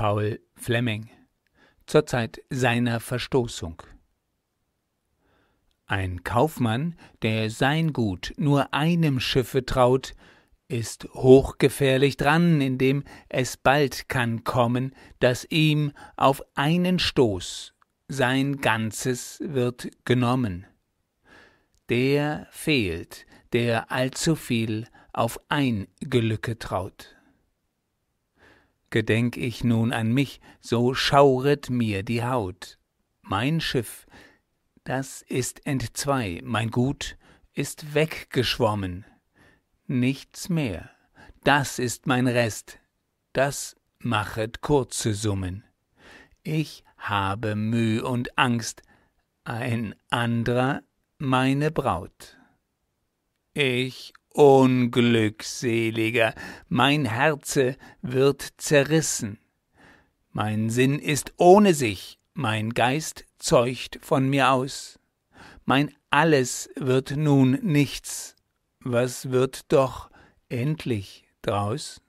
Paul Fleming zur Zeit seiner Verstoßung. Ein Kaufmann, der sein Gut nur einem Schiffe traut, ist hochgefährlich dran, indem es bald kann kommen, dass ihm auf einen Stoß sein Ganzes wird genommen. Der fehlt, der allzu viel auf ein Gelücke traut. Gedenk ich nun an mich, so schauret mir die Haut. Mein Schiff, das ist entzwei, mein Gut ist weggeschwommen. Nichts mehr, das ist mein Rest, das machet kurze Summen. Ich habe Mühe und Angst, ein andrer meine Braut. Ich Unglückseliger, mein Herze wird zerrissen. Mein Sinn ist ohne sich, mein Geist zeucht von mir aus. Mein Alles wird nun nichts, was wird doch endlich draus?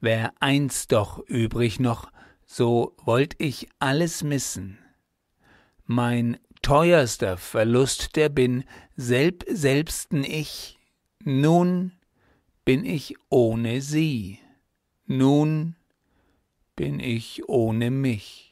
Wär eins doch übrig noch, so wollt ich alles missen mein teuerster Verlust der bin selb selbsten ich, nun bin ich ohne sie, nun bin ich ohne mich.